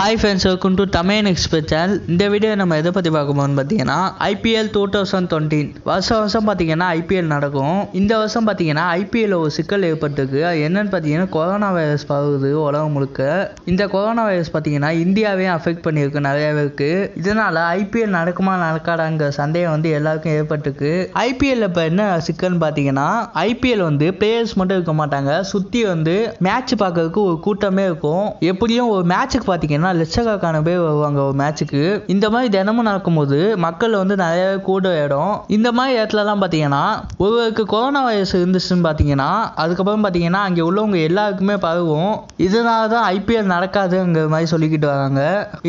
hi friends welcome to Tamil expert channel video வீடியோ நம்ம எதை பற்றி பார்க்க போகிறோம்னு பார்த்தீங்கன்னா ஐபிஎல் டூ தௌசண்ட் டுவெண்ட்டீன் வருஷம் வருஷம் பார்த்தீங்கன்னா ஐபிஎல் நடக்கும் இந்த வருஷம் பார்த்தீங்கன்னா ஐபிஎல் ஒரு சிக்கல் ஏற்பட்டிருக்கு என்னன்னு பார்த்தீங்கன்னா கொரோனா வைரஸ் பரவுது உலகம் முழுக்க இந்த கொரோனா வைரஸ் பார்த்தீங்கன்னா இந்தியாவே அஃபெக்ட் பண்ணியிருக்கு நிறைய பேருக்கு இதனால் ஐபிஎல் நடக்குமா நடக்காதாங்கிற சந்தேகம் வந்து எல்லாருக்கும் ஏற்பட்டிருக்கு ஐபிஎல்ல இப்போ என்ன சிக்கல்னு பார்த்தீங்கன்னா ஐபிஎல் வந்து பிளேயர்ஸ் மட்டும் இருக்க மாட்டாங்க சுற்றி வந்து மேட்ச் பார்க்கறதுக்கு ஒரு கூட்டமே இருக்கும் எப்படியும் ஒரு மேட்ச்சுக்கு பார்த்தீங்கன்னா ஆனால் லட்சக்கணக்கான பேர் வருவாங்க ஒரு மேட்சுக்கு இந்த மாதிரி தினமும் நடக்கும்போது மக்கள் வந்து நிறையவே கூட இடம் இந்த மாதிரி இடத்துலலாம் பார்த்தீங்கன்னா ஒருவருக்கு கொரோனா வைரஸ் இருந்துச்சுன்னு பார்த்தீங்கன்னா அதுக்கப்புறம் பார்த்தீங்கன்னா அங்கே உள்ளவங்க எல்லாருக்குமே பரவும் இதனால தான் ஐபிஎல் நடக்காதுங்கிற மாதிரி சொல்லிக்கிட்டு வராங்க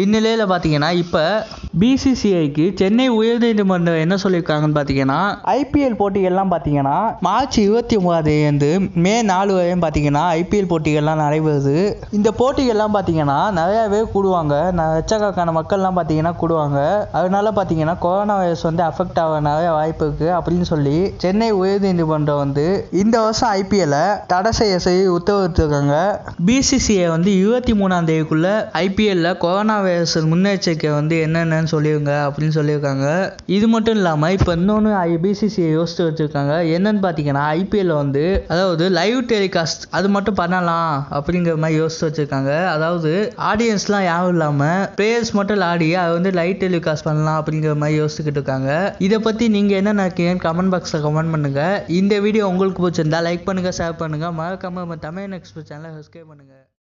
இந்நிலையில் பார்த்தீங்கன்னா இப்போ பிசிசிஐக்கு சென்னை உயர்நீதிமன்றம் என்ன சொல்லியிருக்காங்கன்னு பார்த்தீங்கன்னா ஐபிஎல் போட்டிகள்லாம் பார்த்தீங்கன்னா மார்ச் இருபத்தி ஒன்பதாம் மே நாலு வரையும் பார்த்தீங்கன்னா ஐபிஎல் போட்டிகள்லாம் நடைபெறுது இந்த போட்டிகள்லாம் பார்த்தீங்கன்னா நிறையாவே கூடுவாங்க நான் லட்சக்கணக்கான மக்கள்லாம் பார்த்தீங்கன்னா கூடுவாங்க அதனால பார்த்தீங்கன்னா கொரோனா வைரஸ் வந்து அஃபெக்ட் ஆக வாய்ப்பு இருக்குது அப்படின்னு சொல்லி சென்னை நீதிமன்றம் வந்து இந்த வருஷம் ஐபிஎல் தடை செய்ய செய்ய உத்தரவிட்டிருக்காங்க பிசிசிஐ வந்து இருபத்தி மூணாம் தேதிக்குள்ள ஐபிஎல்ல கொரோனா வைரஸ் முன்னெச்சரிக்கை வந்து என்னென்னு சொல்லியிருங்க அப்படின்னு சொல்லியிருக்காங்க இது மட்டும் இல்லாமல் இப்போ இன்னொன்று பிசிசிஐ யோசித்து வச்சிருக்காங்க என்னன்னு பார்த்தீங்கன்னா ஐபிஎல் வந்து அதாவது லைவ் டெலிகாஸ்ட் அது மட்டும் பண்ணலாம் அப்படிங்கிற மாதிரி யோசித்து வச்சுருக்காங்க அதாவது ஆடியன்ஸ்லாம் லிரிக்ஸ்லாம் யாரும் இல்லாம பிளேயர்ஸ் மட்டும் ஆடி அதை வந்து லைட் டெலிகாஸ்ட் பண்ணலாம் அப்படிங்கிற மாதிரி யோசிச்சுக்கிட்டு இருக்காங்க இதை பத்தி நீங்க என்ன நினைக்கிறீங்கன்னு கமெண்ட் பாக்ஸ்ல கமெண்ட் பண்ணுங்க இந்த வீடியோ உங்களுக்கு பிடிச்சிருந்தா லைக் பண்ணுங்க ஷேர் பண்ணுங்க மறக்காம தமிழ் எக்ஸ்பிரஸ் சேனலை சப்ஸ்கிரைப் பண்ணுங்க